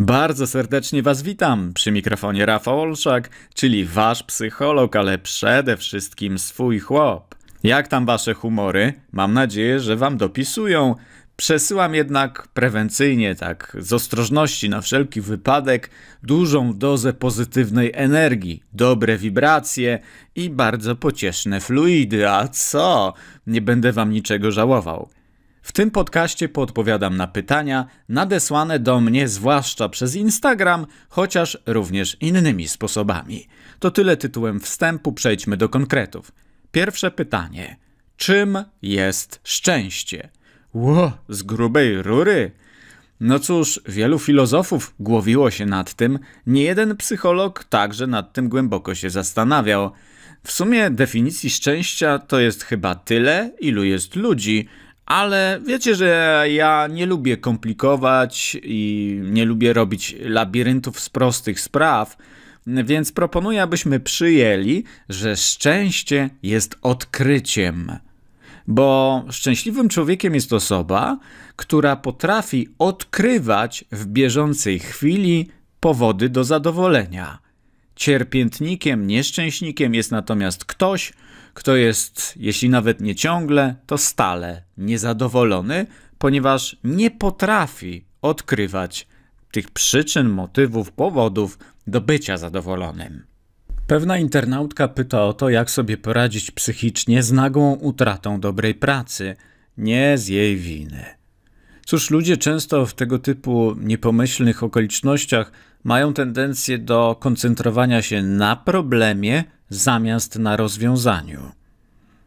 Bardzo serdecznie Was witam przy mikrofonie Rafał Olszak, czyli Wasz psycholog, ale przede wszystkim swój chłop. Jak tam Wasze humory? Mam nadzieję, że Wam dopisują. Przesyłam jednak prewencyjnie, tak, z ostrożności na wszelki wypadek, dużą dozę pozytywnej energii, dobre wibracje i bardzo pocieszne fluidy. A co? Nie będę wam niczego żałował. W tym podcaście podpowiadam na pytania nadesłane do mnie zwłaszcza przez Instagram, chociaż również innymi sposobami. To tyle tytułem wstępu, przejdźmy do konkretów. Pierwsze pytanie. Czym jest szczęście? Ło, z grubej rury. No cóż, wielu filozofów głowiło się nad tym, niejeden psycholog także nad tym głęboko się zastanawiał. W sumie definicji szczęścia to jest chyba tyle, ilu jest ludzi, ale wiecie, że ja nie lubię komplikować i nie lubię robić labiryntów z prostych spraw, więc proponuję, abyśmy przyjęli, że szczęście jest odkryciem. Bo szczęśliwym człowiekiem jest osoba, która potrafi odkrywać w bieżącej chwili powody do zadowolenia. Cierpiętnikiem, nieszczęśnikiem jest natomiast ktoś, kto jest, jeśli nawet nie ciągle, to stale niezadowolony, ponieważ nie potrafi odkrywać tych przyczyn, motywów, powodów do bycia zadowolonym. Pewna internautka pyta o to, jak sobie poradzić psychicznie z nagłą utratą dobrej pracy, nie z jej winy. Cóż, ludzie często w tego typu niepomyślnych okolicznościach mają tendencję do koncentrowania się na problemie zamiast na rozwiązaniu.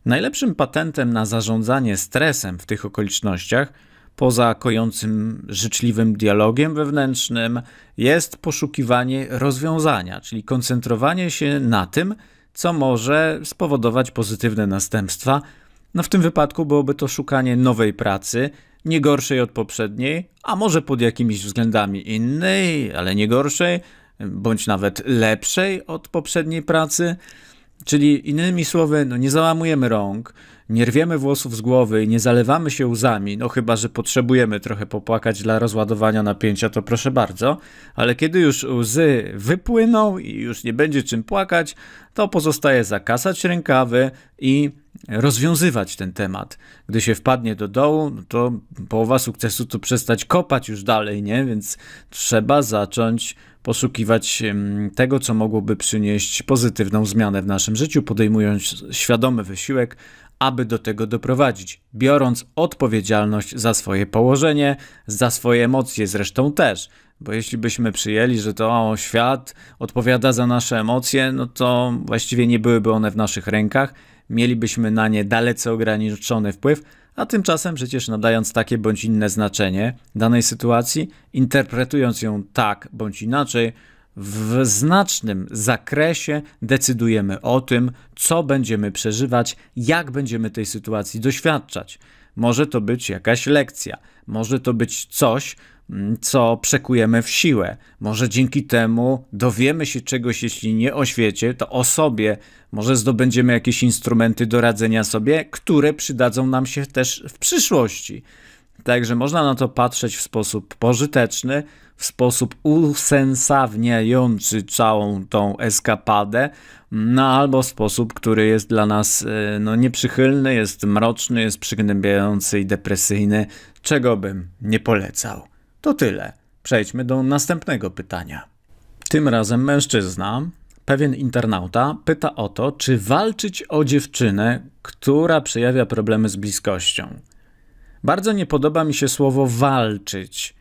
Najlepszym patentem na zarządzanie stresem w tych okolicznościach, poza kojącym życzliwym dialogiem wewnętrznym, jest poszukiwanie rozwiązania, czyli koncentrowanie się na tym, co może spowodować pozytywne następstwa. No w tym wypadku byłoby to szukanie nowej pracy, nie gorszej od poprzedniej, a może pod jakimiś względami innej, ale nie gorszej, bądź nawet lepszej od poprzedniej pracy. Czyli innymi słowy, no nie załamujemy rąk, nie rwiemy włosów z głowy i nie zalewamy się łzami, no chyba, że potrzebujemy trochę popłakać dla rozładowania napięcia, to proszę bardzo, ale kiedy już łzy wypłyną i już nie będzie czym płakać, to pozostaje zakasać rękawy i rozwiązywać ten temat. Gdy się wpadnie do dołu, no to połowa sukcesu to przestać kopać już dalej, nie? Więc trzeba zacząć poszukiwać tego, co mogłoby przynieść pozytywną zmianę w naszym życiu, podejmując świadomy wysiłek, aby do tego doprowadzić, biorąc odpowiedzialność za swoje położenie, za swoje emocje zresztą też. Bo jeśli byśmy przyjęli, że to świat odpowiada za nasze emocje, no to właściwie nie byłyby one w naszych rękach, mielibyśmy na nie dalece ograniczony wpływ, a tymczasem przecież nadając takie bądź inne znaczenie danej sytuacji, interpretując ją tak bądź inaczej, w znacznym zakresie decydujemy o tym, co będziemy przeżywać, jak będziemy tej sytuacji doświadczać. Może to być jakaś lekcja, może to być coś, mm, co przekujemy w siłę. Może dzięki temu dowiemy się czegoś, jeśli nie o świecie, to o sobie. Może zdobędziemy jakieś instrumenty do radzenia sobie, które przydadzą nam się też w przyszłości. Także można na to patrzeć w sposób pożyteczny, w sposób usensowniający całą tą eskapadę, no albo sposób, który jest dla nas e, no, nieprzychylny, jest mroczny, jest przygnębiający i depresyjny, czego bym nie polecał. To tyle. Przejdźmy do następnego pytania. Tym razem mężczyzna, pewien internauta, pyta o to, czy walczyć o dziewczynę, która przejawia problemy z bliskością. Bardzo nie podoba mi się słowo walczyć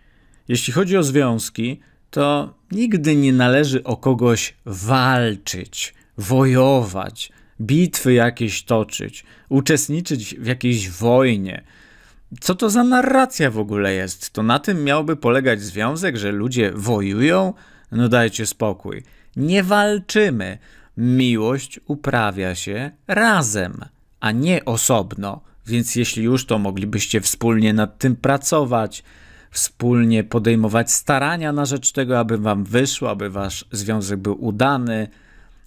jeśli chodzi o związki, to nigdy nie należy o kogoś walczyć, wojować, bitwy jakieś toczyć, uczestniczyć w jakiejś wojnie. Co to za narracja w ogóle jest? To na tym miałby polegać związek, że ludzie wojują? No dajcie spokój. Nie walczymy. Miłość uprawia się razem, a nie osobno. Więc jeśli już to moglibyście wspólnie nad tym pracować, wspólnie podejmować starania na rzecz tego, aby wam wyszło, aby wasz związek był udany.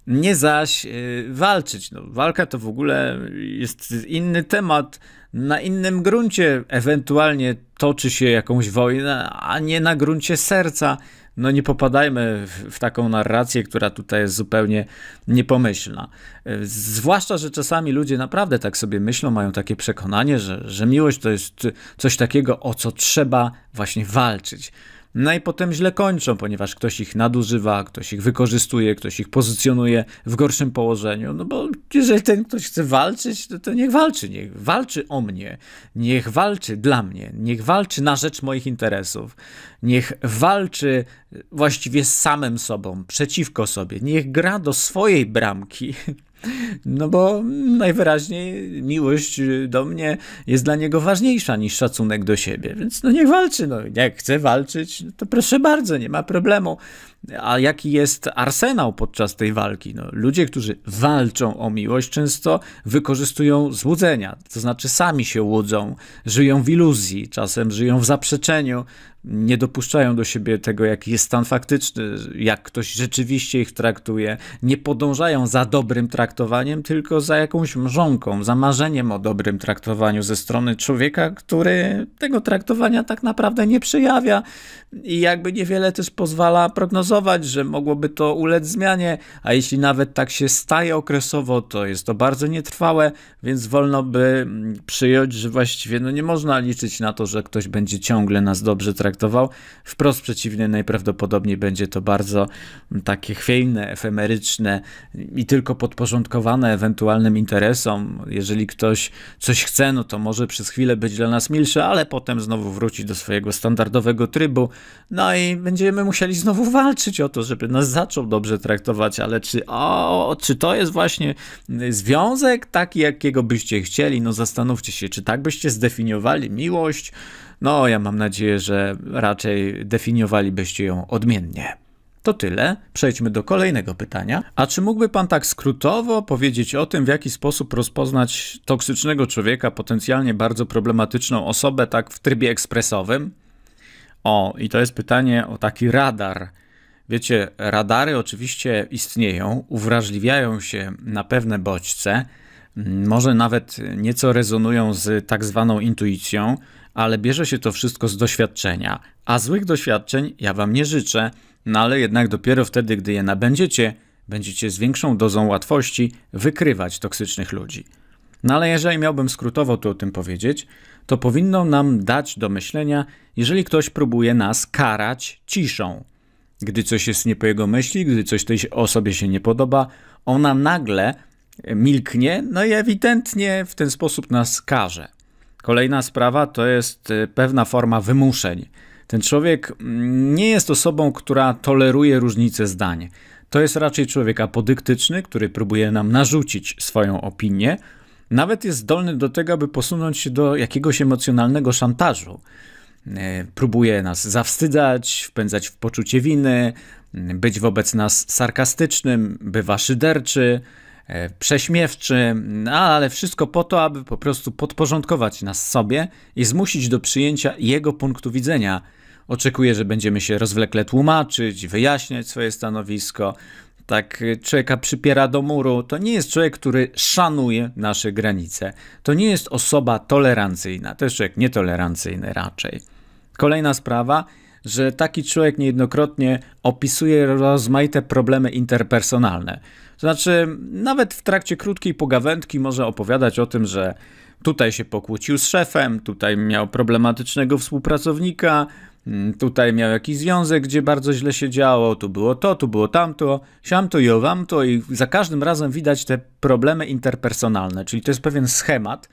Nie zaś y, walczyć. No, walka to w ogóle jest inny temat na innym gruncie ewentualnie toczy się jakąś wojnę, a nie na gruncie serca. No nie popadajmy w, w taką narrację, która tutaj jest zupełnie niepomyślna. Zwłaszcza, że czasami ludzie naprawdę tak sobie myślą, mają takie przekonanie, że, że miłość to jest coś takiego, o co trzeba właśnie walczyć no i potem źle kończą, ponieważ ktoś ich nadużywa, ktoś ich wykorzystuje, ktoś ich pozycjonuje w gorszym położeniu. No bo jeżeli ten ktoś chce walczyć, to, to niech walczy, niech walczy o mnie, niech walczy dla mnie, niech walczy na rzecz moich interesów, niech walczy właściwie z samym sobą, przeciwko sobie, niech gra do swojej bramki No bo najwyraźniej miłość do mnie jest dla niego ważniejsza niż szacunek do siebie, więc no niech walczy, no jak chce walczyć, no to proszę bardzo, nie ma problemu. A jaki jest arsenał podczas tej walki? No, ludzie, którzy walczą o miłość, często wykorzystują złudzenia, to znaczy sami się łudzą, żyją w iluzji, czasem żyją w zaprzeczeniu, nie dopuszczają do siebie tego, jaki jest stan faktyczny, jak ktoś rzeczywiście ich traktuje, nie podążają za dobrym traktowaniem, tylko za jakąś mrzonką, za marzeniem o dobrym traktowaniu ze strony człowieka, który tego traktowania tak naprawdę nie przejawia i jakby niewiele też pozwala prognozować, że mogłoby to ulec zmianie, a jeśli nawet tak się staje okresowo, to jest to bardzo nietrwałe, więc wolno by mm, przyjąć, że właściwie no nie można liczyć na to, że ktoś będzie ciągle nas dobrze traktował traktował. Wprost przeciwnie, najprawdopodobniej będzie to bardzo takie chwiejne, efemeryczne i tylko podporządkowane ewentualnym interesom. Jeżeli ktoś coś chce, no to może przez chwilę być dla nas milsze, ale potem znowu wróci do swojego standardowego trybu. No i będziemy musieli znowu walczyć o to, żeby nas zaczął dobrze traktować, ale czy, o, czy to jest właśnie związek taki, jakiego byście chcieli? No zastanówcie się, czy tak byście zdefiniowali miłość? No, ja mam nadzieję, że raczej definiowalibyście ją odmiennie. To tyle. Przejdźmy do kolejnego pytania. A czy mógłby Pan tak skrótowo powiedzieć o tym, w jaki sposób rozpoznać toksycznego człowieka, potencjalnie bardzo problematyczną osobę, tak w trybie ekspresowym? O, i to jest pytanie o taki radar. Wiecie, radary oczywiście istnieją, uwrażliwiają się na pewne bodźce, może nawet nieco rezonują z tak zwaną intuicją, ale bierze się to wszystko z doświadczenia. A złych doświadczeń ja wam nie życzę, no ale jednak dopiero wtedy, gdy je nabędziecie, będziecie z większą dozą łatwości wykrywać toksycznych ludzi. No ale jeżeli miałbym skrótowo tu o tym powiedzieć, to powinno nam dać do myślenia, jeżeli ktoś próbuje nas karać ciszą. Gdy coś jest nie po jego myśli, gdy coś tej osobie się nie podoba, ona nagle milknie, no i ewidentnie w ten sposób nas karze. Kolejna sprawa to jest y, pewna forma wymuszeń. Ten człowiek mm, nie jest osobą, która toleruje różnice zdań. To jest raczej człowiek apodyktyczny, który próbuje nam narzucić swoją opinię. Nawet jest zdolny do tego, aby posunąć się do jakiegoś emocjonalnego szantażu. Y, próbuje nas zawstydzać, wpędzać w poczucie winy, y, być wobec nas sarkastycznym, bywa szyderczy, E, prześmiewczy, no, ale wszystko po to, aby po prostu podporządkować nas sobie i zmusić do przyjęcia jego punktu widzenia. Oczekuje, że będziemy się rozwlekle tłumaczyć, wyjaśniać swoje stanowisko. Tak e, człowieka przypiera do muru. To nie jest człowiek, który szanuje nasze granice. To nie jest osoba tolerancyjna. To jest człowiek nietolerancyjny raczej. Kolejna sprawa że taki człowiek niejednokrotnie opisuje rozmaite problemy interpersonalne. To znaczy, nawet w trakcie krótkiej pogawędki może opowiadać o tym, że tutaj się pokłócił z szefem, tutaj miał problematycznego współpracownika, mm, tutaj miał jakiś związek, gdzie bardzo źle się działo, tu było to, tu było tamto, siamto i owamto i za każdym razem widać te problemy interpersonalne, czyli to jest pewien schemat,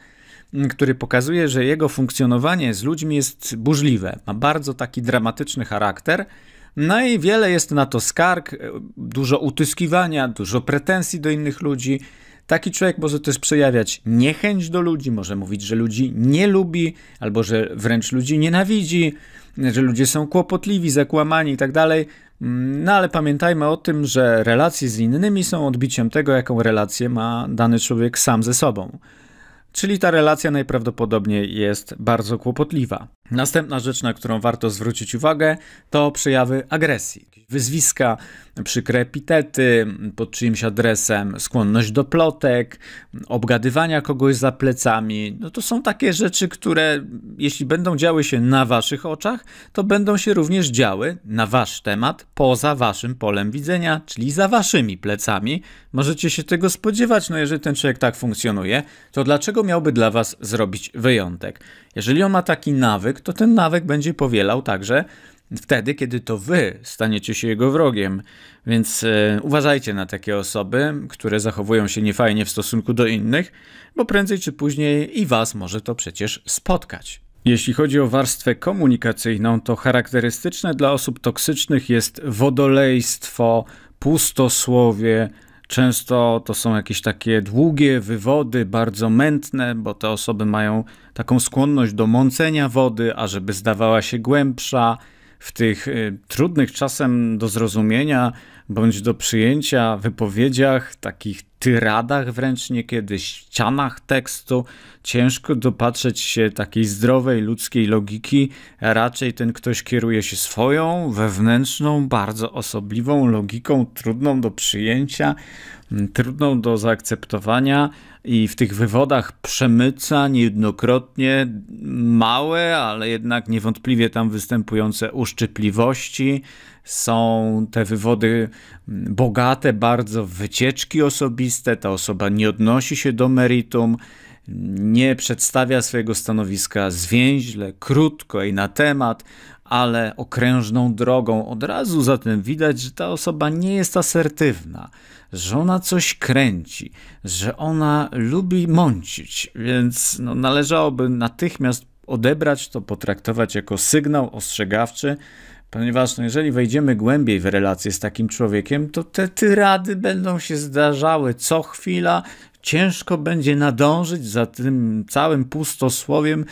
który pokazuje, że jego funkcjonowanie z ludźmi jest burzliwe, ma bardzo taki dramatyczny charakter. No i wiele jest na to skarg, e, dużo utyskiwania, dużo pretensji do innych ludzi. Taki człowiek może też przejawiać niechęć do ludzi, może mówić, że ludzi nie lubi, albo że wręcz ludzi nienawidzi, że ludzie są kłopotliwi, zakłamani itd. Tak mm, no ale pamiętajmy o tym, że relacje z innymi są odbiciem tego, jaką relację ma dany człowiek sam ze sobą. Czyli ta relacja najprawdopodobniej jest bardzo kłopotliwa. Następna rzecz, na którą warto zwrócić uwagę, to przejawy agresji. Wyzwiska, przykre epitety pod czyimś adresem, skłonność do plotek, obgadywania kogoś za plecami. No to są takie rzeczy, które jeśli będą działy się na waszych oczach, to będą się również działy na wasz temat poza waszym polem widzenia, czyli za waszymi plecami. Możecie się tego spodziewać, no jeżeli ten człowiek tak funkcjonuje, to dlaczego miałby dla was zrobić wyjątek? Jeżeli on ma taki nawyk, to ten nawyk będzie powielał także wtedy, kiedy to wy staniecie się jego wrogiem. Więc e, uważajcie na takie osoby, które zachowują się niefajnie w stosunku do innych, bo prędzej czy później i was może to przecież spotkać. Jeśli chodzi o warstwę komunikacyjną, to charakterystyczne dla osób toksycznych jest wodolejstwo, pustosłowie, Często to są jakieś takie długie wywody, bardzo mętne, bo te osoby mają taką skłonność do mącenia wody, ażeby zdawała się głębsza. W tych y, trudnych czasem do zrozumienia bądź do przyjęcia wypowiedziach, takich tyradach wręcz niekiedy, ścianach tekstu. Ciężko dopatrzeć się takiej zdrowej ludzkiej logiki. Raczej ten ktoś kieruje się swoją wewnętrzną, bardzo osobliwą logiką, trudną do przyjęcia, mm, trudną do zaakceptowania i w tych wywodach przemyca niejednokrotnie małe, ale jednak niewątpliwie tam występujące uszczypliwości. Są te wywody mm, bogate bardzo w wycieczki osobiste, osobiste, ta osoba nie odnosi się do meritum, nie przedstawia swojego stanowiska zwięźle, krótko i na temat, ale okrężną drogą. Od razu zatem widać, że ta osoba nie jest asertywna, że ona coś kręci, że ona lubi mącić, więc no, należałoby natychmiast odebrać to, potraktować jako sygnał ostrzegawczy, Ponieważ no jeżeli wejdziemy głębiej w relację z takim człowiekiem, to te tyrady będą się zdarzały co chwila. Ciężko będzie nadążyć za tym całym pustosłowiem,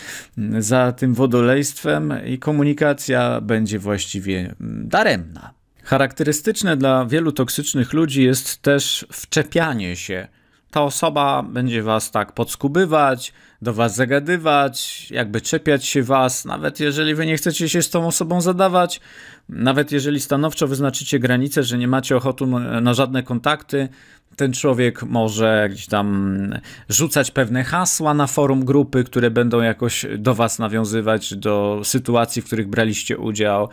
za tym wodolejstwem i komunikacja będzie właściwie mm, daremna. Charakterystyczne dla wielu toksycznych ludzi jest też wczepianie się ta osoba będzie was tak podskubywać, do was zagadywać, jakby czepiać się was, nawet jeżeli wy nie chcecie się z tą osobą zadawać, nawet jeżeli stanowczo wyznaczycie granicę, że nie macie ochoty na żadne kontakty, ten człowiek może gdzieś tam rzucać pewne hasła na forum grupy, które będą jakoś do was nawiązywać, do sytuacji, w których braliście udział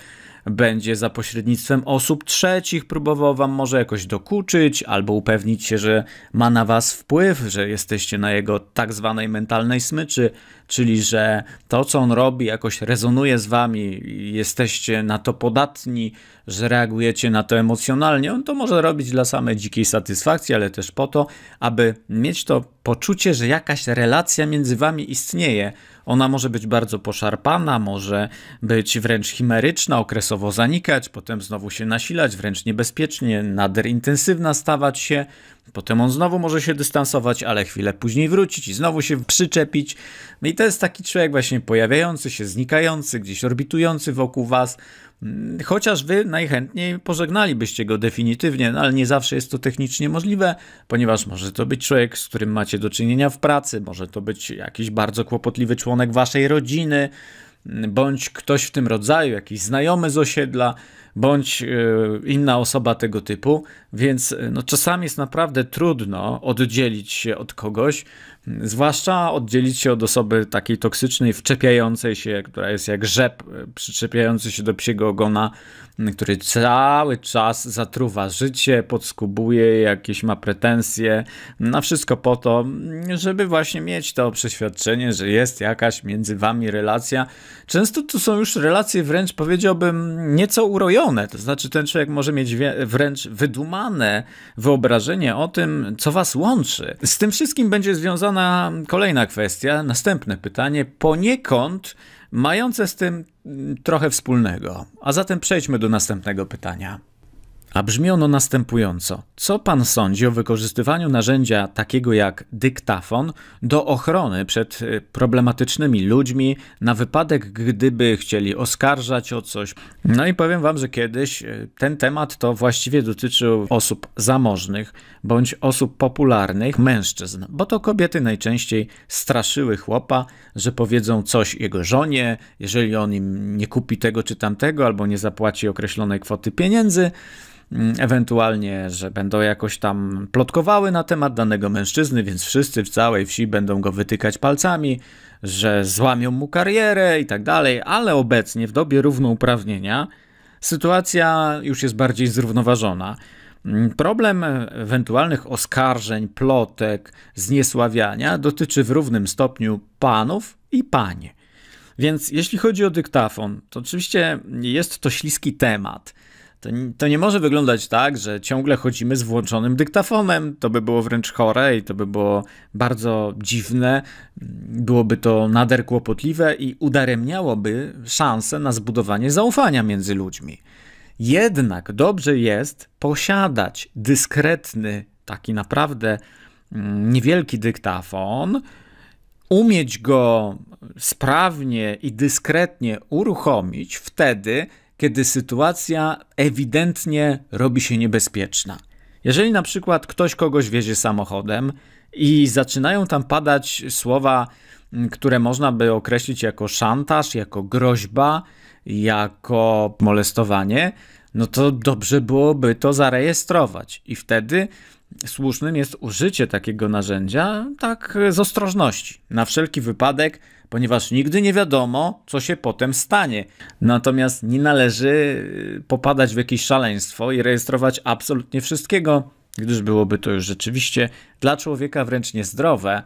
będzie za pośrednictwem osób trzecich próbował wam może jakoś dokuczyć albo upewnić się, że ma na was wpływ, że jesteście na jego tak zwanej mentalnej smyczy, czyli że to, co on robi, jakoś rezonuje z wami, jesteście na to podatni że reagujecie na to emocjonalnie. On to może robić dla samej dzikiej satysfakcji, ale też po to, aby mieć to poczucie, że jakaś relacja między wami istnieje. Ona może być bardzo poszarpana, może być wręcz chimeryczna, okresowo zanikać, potem znowu się nasilać, wręcz niebezpiecznie, nader intensywna stawać się, Potem on znowu może się dystansować, ale chwilę później wrócić i znowu się przyczepić. No i to jest taki człowiek właśnie pojawiający się, znikający, gdzieś orbitujący wokół was. Mm, chociaż wy najchętniej pożegnalibyście go definitywnie, no ale nie zawsze jest to technicznie możliwe, ponieważ może to być człowiek, z którym macie do czynienia w pracy, może to być jakiś bardzo kłopotliwy członek waszej rodziny, mm, bądź ktoś w tym rodzaju, jakiś znajomy z osiedla bądź e, inna osoba tego typu, więc e, no, czasami jest naprawdę trudno oddzielić się od kogoś, mm, zwłaszcza oddzielić się od osoby takiej toksycznej, wczepiającej się, która jest jak rzep e, przyczepiający się do psiego ogona, mm, który cały czas zatruwa życie, podskubuje, jakieś ma pretensje, na wszystko po to, mm, żeby właśnie mieć to przeświadczenie, że jest jakaś między wami relacja. Często to są już relacje wręcz powiedziałbym nieco urojone, stronę. To znaczy, ten człowiek może mieć wręcz wydumane wyobrażenie o tym, co was łączy. Z tym wszystkim będzie związana kolejna kwestia, następne pytanie, poniekąd mające z tym mm, trochę wspólnego. A zatem przejdźmy do następnego pytania a brzmi ono następująco. Co pan sądzi o wykorzystywaniu narzędzia takiego jak dyktafon do ochrony przed y, problematycznymi ludźmi na wypadek, gdyby chcieli oskarżać o coś? No i powiem wam, że kiedyś y, ten temat to właściwie dotyczył osób zamożnych bądź osób popularnych, mężczyzn, bo to kobiety najczęściej straszyły chłopa, że powiedzą coś jego żonie, jeżeli on im nie kupi tego czy tamtego albo nie zapłaci określonej kwoty pieniędzy Mm, ewentualnie, że będą jakoś tam plotkowały na temat danego mężczyzny, więc wszyscy w całej wsi będą go wytykać palcami, że złamią mu karierę i tak dalej, ale obecnie w dobie równouprawnienia sytuacja już jest bardziej zrównoważona. Mm, problem ewentualnych oskarżeń, plotek, zniesławiania dotyczy w równym stopniu panów i pań. Więc jeśli chodzi o dyktafon, to oczywiście jest to śliski temat. To, to, nie może wyglądać tak, że ciągle chodzimy z włączonym dyktafonem. To by było wręcz chore i to by było bardzo dziwne. Byłoby to nader kłopotliwe i udaremniałoby szansę na zbudowanie zaufania między ludźmi. Jednak dobrze jest posiadać dyskretny, taki naprawdę mm, niewielki dyktafon, umieć go sprawnie i dyskretnie uruchomić wtedy, kiedy sytuacja ewidentnie robi się niebezpieczna. Jeżeli na przykład ktoś kogoś wiezie samochodem i zaczynają tam padać słowa, mm, które można by określić jako szantaż, jako groźba, jako molestowanie, no to dobrze byłoby to zarejestrować. I wtedy słusznym jest użycie takiego narzędzia tak z ostrożności. Na wszelki wypadek ponieważ nigdy nie wiadomo, co się potem stanie. Natomiast nie należy y, popadać w jakieś szaleństwo i rejestrować absolutnie wszystkiego, gdyż byłoby to już rzeczywiście dla człowieka wręcz niezdrowe,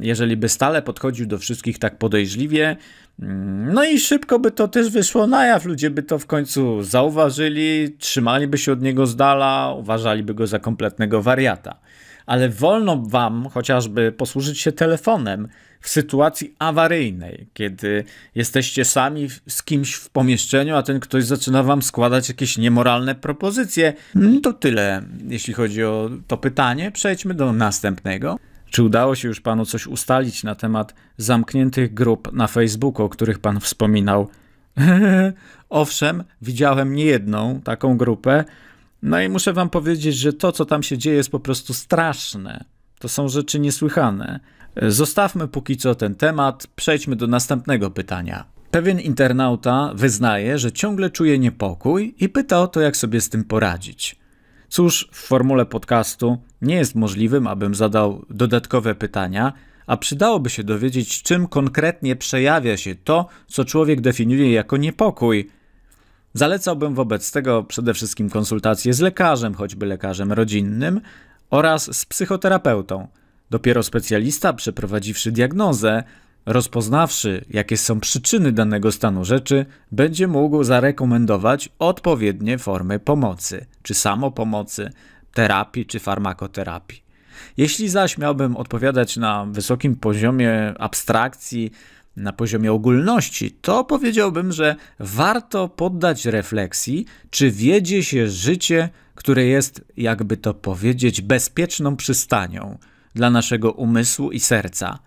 jeżeli by stale podchodził do wszystkich tak podejrzliwie. Mm, no i szybko by to też wyszło na jaw, ludzie by to w końcu zauważyli, trzymaliby się od niego z dala, uważaliby go za kompletnego wariata. Ale wolno wam chociażby posłużyć się telefonem, w sytuacji awaryjnej, kiedy jesteście sami z kimś w pomieszczeniu, a ten ktoś zaczyna wam składać jakieś niemoralne propozycje. No to tyle, jeśli chodzi o to pytanie. Przejdźmy do następnego. Czy udało się już panu coś ustalić na temat zamkniętych grup na Facebooku, o których pan wspominał? Owszem, widziałem niejedną taką grupę. No i muszę wam powiedzieć, że to, co tam się dzieje, jest po prostu straszne. To są rzeczy niesłychane. E, zostawmy póki co ten temat, przejdźmy do następnego pytania. Pewien internauta wyznaje, że ciągle czuje niepokój i pyta o to, jak sobie z tym poradzić. Cóż, w formule podcastu nie jest możliwym, abym zadał dodatkowe pytania, a przydałoby się dowiedzieć, czym konkretnie przejawia się to, co człowiek definiuje jako niepokój. Zalecałbym wobec tego przede wszystkim konsultacje z lekarzem, choćby lekarzem rodzinnym, oraz z psychoterapeutą. Dopiero specjalista, przeprowadziwszy diagnozę, rozpoznawszy, jakie są przyczyny danego stanu rzeczy, będzie mógł zarekomendować odpowiednie formy pomocy, czy samopomocy, terapii, czy farmakoterapii. Jeśli zaś miałbym odpowiadać na wysokim poziomie abstrakcji, na poziomie ogólności, to powiedziałbym, że warto poddać refleksji, czy wiedzie się życie, które jest, jakby to powiedzieć, bezpieczną przystanią, dla naszego umysłu i serca.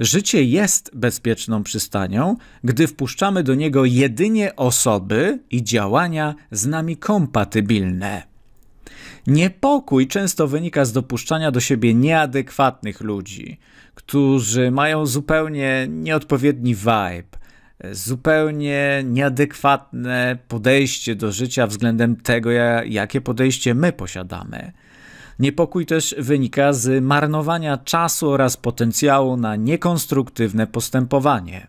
Życie jest bezpieczną przystanią, gdy wpuszczamy do niego jedynie osoby i działania z nami kompatybilne. Niepokój często wynika z dopuszczania do siebie nieadekwatnych ludzi, którzy mają zupełnie nieodpowiedni vibe, zupełnie nieadekwatne podejście do życia względem tego, jakie podejście my posiadamy. Niepokój też wynika z marnowania czasu oraz potencjału na niekonstruktywne postępowanie.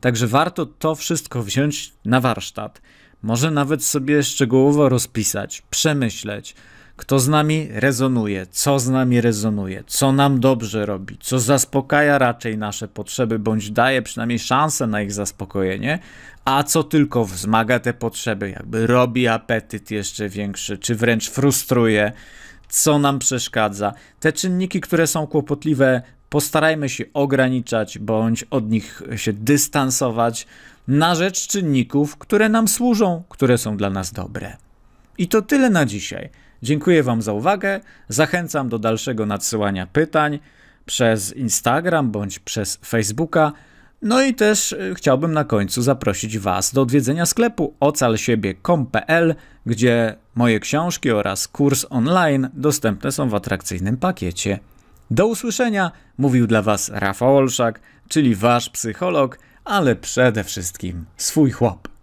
Także warto to wszystko wziąć na warsztat. Może nawet sobie szczegółowo rozpisać, przemyśleć, kto z nami rezonuje, co z nami rezonuje, co nam dobrze robi, co zaspokaja raczej nasze potrzeby, bądź daje przynajmniej szansę na ich zaspokojenie, a co tylko wzmaga te potrzeby, jakby robi apetyt jeszcze większy, czy wręcz frustruje, co nam przeszkadza. Te czynniki, które są kłopotliwe, postarajmy się ograniczać bądź od nich się dystansować na rzecz czynników, które nam służą, które są dla nas dobre. I to tyle na dzisiaj. Dziękuję Wam za uwagę. Zachęcam do dalszego nadsyłania pytań przez Instagram bądź przez Facebooka. No i też y, chciałbym na końcu zaprosić Was do odwiedzenia sklepu ocalsiebie.com.pl, gdzie moje książki oraz kurs online dostępne są w atrakcyjnym pakiecie. Do usłyszenia mówił dla Was Rafał Olszak, czyli Wasz psycholog, ale przede wszystkim swój chłop.